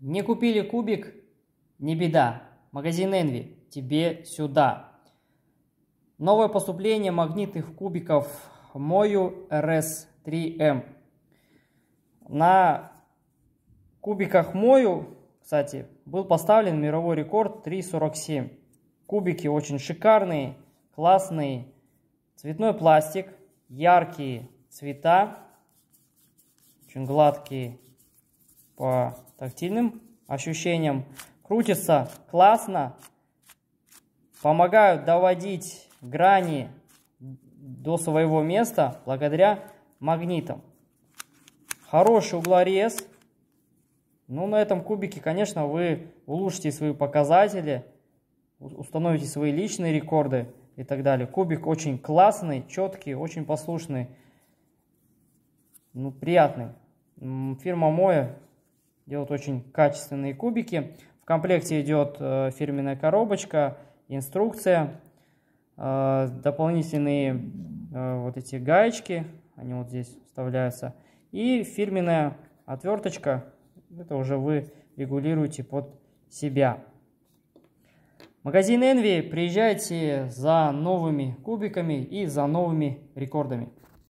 Не купили кубик? Не беда. Магазин Envy, тебе сюда. Новое поступление магнитных кубиков Мою RS3M. Эм. На кубиках Мою, кстати, был поставлен мировой рекорд 3.47. Кубики очень шикарные, классные. Цветной пластик, яркие цвета, очень гладкие по тактильным ощущениям. Крутится классно. Помогают доводить грани до своего места благодаря магнитам. Хороший углорез. Ну, на этом кубике, конечно, вы улучшите свои показатели, установите свои личные рекорды и так далее. Кубик очень классный, четкий, очень послушный, ну, приятный. Фирма Моя делают очень качественные кубики. В комплекте идет э, фирменная коробочка, инструкция, э, дополнительные э, вот эти гаечки, они вот здесь вставляются, и фирменная отверточка, это уже вы регулируете под себя. Магазин Envy, приезжайте за новыми кубиками и за новыми рекордами.